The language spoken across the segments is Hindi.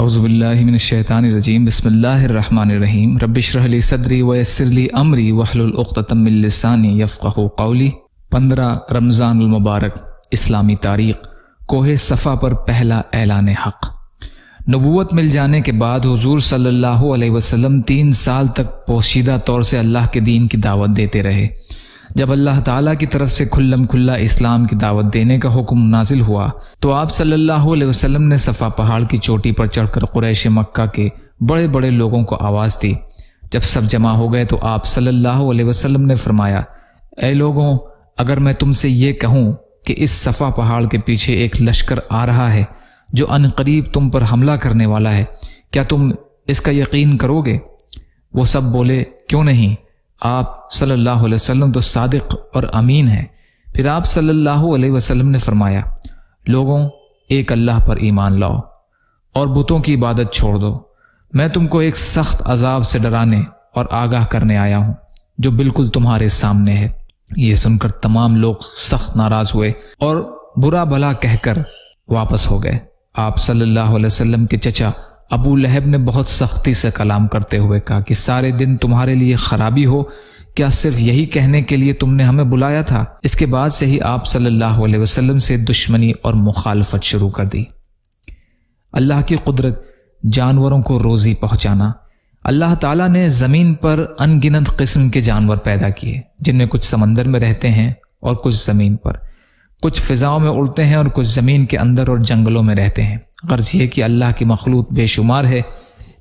अवज़बिल्लिमिनशैतानरजीम बसमीम रबिशरली सदरी वसरली अमरी वहलतमिलसानी यफ़क़ कौली पंद्रह रमज़ानमबारक इस्लामी तारीख कोह सफ़ा पर पहला ऐलान हक़ नबूत मिल जाने के बाद हजूर सल्ला अलैहि तीन साल तक पोशीदा तौर से अल्लाह के दीन की दावत देते रहे जब अल्लाह ताला की तरफ से खुल्लम खुल्ला इस्लाम की दावत देने का हुक्म नाजिल हुआ तो आप सल्लल्लाहु अलैहि वसल्लम ने सफ़ा पहाड़ की चोटी पर चढ़कर कुरैश मक्का के बड़े बड़े लोगों को आवाज़ दी जब सब जमा हो गए तो आप सल्लल्लाहु अलैहि वसल्लम ने फरमाया ए लोगों अगर मैं तुमसे ये कहूँ कि इस सफ़ा पहाड़ के पीछे एक लश्कर आ रहा है जो अनकरीब तुम पर हमला करने वाला है क्या तुम इसका यकीन करोगे वो सब बोले क्यों नहीं आप सल्लल्लाहु अलैहि वसल्लम तो सादिक और अमीन हैं फिर आप सल्लल्लाहु अलैहि वसल्लम ने फरमाया लोगों एक अल्लाह पर ईमान लाओ और बुतों की इबादत छोड़ दो मैं तुमको एक सख्त अजाब से डराने और आगाह करने आया हूँ जो बिल्कुल तुम्हारे सामने है ये सुनकर तमाम लोग सख्त नाराज हुए और बुरा भला कहकर वापस हो गए आप सल्लल्लाहु अलैहि वसल्लम के चचा अबू लहब ने बहुत सख्ती से कलाम करते हुए कहा कि सारे दिन तुम्हारे लिए खराबी हो क्या सिर्फ यही कहने के लिए तुमने हमें बुलाया था इसके बाद से ही आप सल्लल्लाहु अलैहि वसल्लम से दुश्मनी और मुखालफत शुरू कर दी अल्लाह की कुदरत जानवरों को रोज़ी पहुंचाना अल्लाह ताला ने ज़मीन पर अनगिनत किस्म के जानवर पैदा किए जिनमें कुछ समंदर में रहते हैं और कुछ ज़मीन पर कुछ फ़िज़ाओं में उड़ते हैं और कुछ ज़मीन के अंदर और जंगलों में रहते हैं गर्ज यह कि अल्लाह की मखलूत बेशुमार है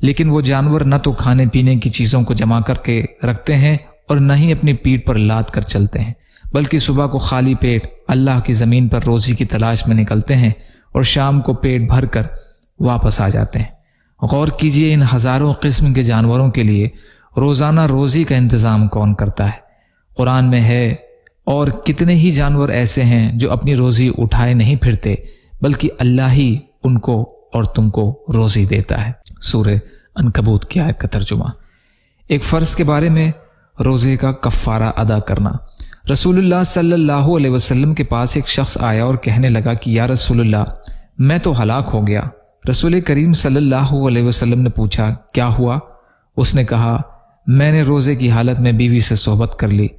लेकिन वो जानवर न तो खाने पीने की चीज़ों को जमा करके रखते हैं और न ही अपनी पीठ पर लाद कर चलते हैं बल्कि सुबह को खाली पेट अल्लाह की ज़मीन पर रोज़ी की तलाश में निकलते हैं और शाम को पेट भर कर वापस आ जाते हैं गौर कीजिए इन हज़ारों किस्म के जानवरों के लिए रोज़ाना रोज़ी का इंतज़ाम कौन करता है कुरान में है और कितने ही जानवर ऐसे हैं जो अपनी रोज़ी उठाए नहीं फिरते बल्कि अल्लाह ही उनको और तुमको रोजी देता है सूर्य अनकबूत की आयत का तर्जुमा एक फ़र्ज के बारे में रोज़े का कफ़ारा अदा करना रसूलुल्लाह सल्लल्लाहु अलैहि वसल्लम के पास एक शख्स आया और कहने लगा कि या रसूलुल्लाह मैं तो हलाक हो गया रसूल करीम सल्लल्लाहु अलैहि वसल्लम ने पूछा क्या हुआ उसने कहा मैंने रोज़े की हालत में बीवी से सोहबत कर ली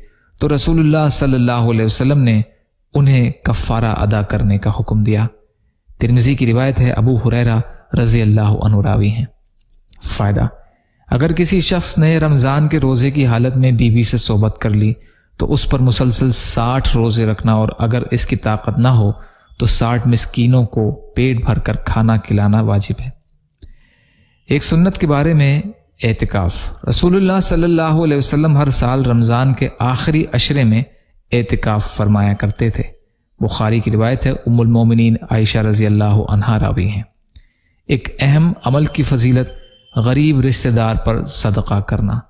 तो रसूलुल्लाह सल्लल्लाहु अलैहि वसल्लम ने उन्हें कफ़ारा अदा करने का हुक्म दिया तिरमिजी की रिवायत है अबू हुरैरा रजी अल्लाह अनुरावी हैं फ़ायदा अगर किसी शख्स ने रमज़ान के रोज़े की हालत में बीवी से सोबत कर ली तो उस पर मुसलसल साठ रोज़े रखना और अगर इसकी ताकत ना हो तो साठ मिसकीनों को पेट भर कर खाना खिलाना वाजिब है एक सुन्नत के बारे में एहतिकाफ रसूलुल्लाह सल्लल्लाहु अलैहि वसल्लम हर साल रमज़ान के आखिरी अशरे में एहतिकाफ फरमाया करते थे बुखारी की रिवायत है उमुलमोमिन आयशा रज़ी अल्लाह अनहा रावी हैं एक अहम अमल की फजीलत गरीब रिश्तेदार पर सदका करना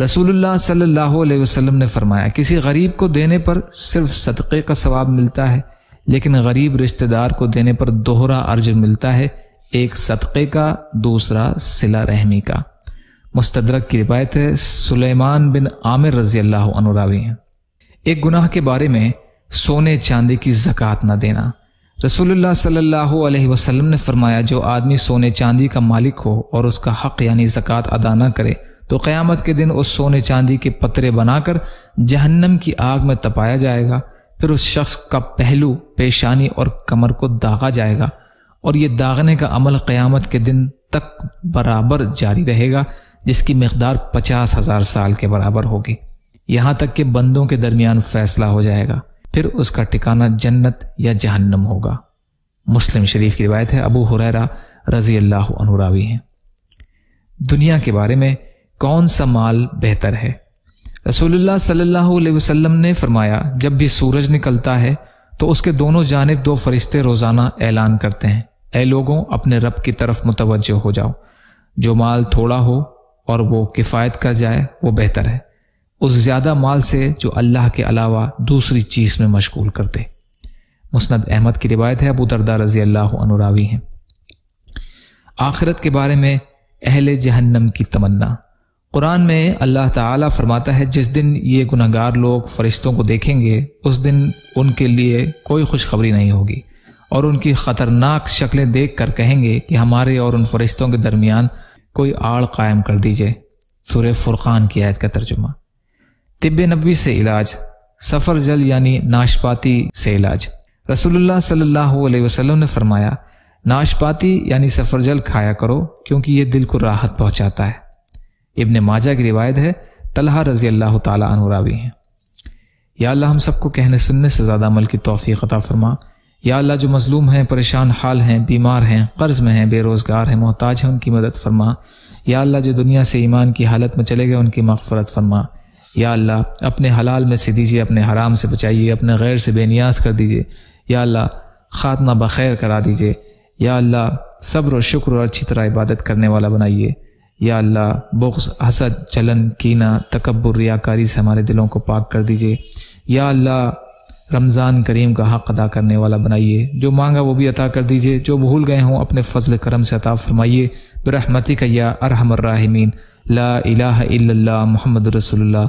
रसूलुल्लाह सल्लल्लाहु अलैहि वसल्लम ने फरमाया किसी गरीब को देने पर सिर्फ सदक़े का सवाब मिलता है लेकिन गरीब रिश्तेदार को देने पर दोहरा अर्ज मिलता है एक सदक़े का दूसरा सिला रहमी का मुस्तरक की रिवायत है सुलेमान बिन आमिर रजी अल्लाह अनुरावी हैं एक गुनाह के बारे में सोने चांदी की जक़ात ना देना रसूलुल्लाह सल्लल्लाहु अलैहि वसल्लम ने फरमाया जो आदमी सोने चांदी का मालिक हो और उसका हक़ यानी जक़ात अदा ना करे तो क़यामत के दिन उस सोने चांदी के पतरे बनाकर जहन्नम की आग में तपाया जाएगा फिर उस शख्स का पहलू पेशानी और कमर को दागा जाएगा और ये दागने का अमल क़यामत के दिन तक बराबर जारी रहेगा जिसकी मकदार पचास हज़ार साल के बराबर होगी यहाँ तक कि बंदों के दरमियान फ़ैसला हो जाएगा फिर उसका ठिकाना जन्नत या जहन्नम होगा मुस्लिम शरीफ की रिवायत है अबू हुरैरा रजी अल्लाह अनुरावी हैं दुनिया के बारे में कौन सा माल बेहतर है रसूलुल्लाह सल्लल्लाहु अलैहि वसल्लम ने फरमाया जब भी सूरज निकलता है तो उसके दोनों जानब दो फरिश्ते रोज़ाना ऐलान करते हैं ए लोगों अपने रब की तरफ मुतवज हो जाओ जो माल थोड़ा हो और वो किफ़ायत कर जाए वो बेहतर है उस ज़्यादा माल से जो अल्लाह के अलावा दूसरी चीज़ में मशगूल कर दे मुस्नद अहमद की रिवायत है अबू दरदा रजी अल्लाह अनुरावी हैं आखिरत के बारे में अहल जहन्नम की तमन्ना कुरान में अल्लाह ताला फरमाता है जिस दिन ये गुनागार लोग फरिश्तों को देखेंगे उस दिन उनके लिए कोई खुशखबरी नहीं होगी और उनकी ख़तरनाक शक्लें देख कर कहेंगे कि हमारे और उन फरिश्तों के दरमियान कोई आड़ कायम कर दीजिए सूर्य फुरक़ान की आयत का तर्जुमा तिब नबी से इलाज सफ़र जल यानी नाशपाती से इलाज रसूलुल्लाह सल्लल्लाहु अलैहि वसल्लम ने फरमाया नाशपाती यानी जल खाया करो क्योंकि ये दिल को राहत पहुंचाता है इब्न माजा की रिवायत है तलहा रजी अल्लाह तुरावी हैं या अल्लाह हम सबको कहने सुनने से ज़्यादा अमल की तोफ़ी कता फरमा या अल्लाह जो मज़लूम हैं परेशान हाल हैं बीमार हैं कर्ज़ में हैं बेरोज़गार हैं मोहताज हैं उनकी मदद फरमा या अल्लाह जो दुनिया से ईमान की हालत में चले गए उनकी मफफरत फरमा या अल्लाह अपने हलाल में से दीजिए अपने हराम से बचाइए अपने गैर से बेनियाज कर दीजिए या अल्लाह खात्मा बखैर करा दीजिए या अल्लाह सब्र और शुक्र और अच्छी तरह इबादत करने वाला बनाइए या अल्लाह बुख्स हसद चलन कीना तकबर रियाकारी से हमारे दिलों को पाक कर दीजिए या अल्लाह रमज़ान करीम का हक़ अदा करने वाला बनाइए जो मांगा वो भी अता कर दीजिए जो भूल गए हों अपने फजल करम से अता फरमाइए बरहमती का या अरहमर्राहमीन ला इला इल्लल्लाह मोहम्मद रसोल्ला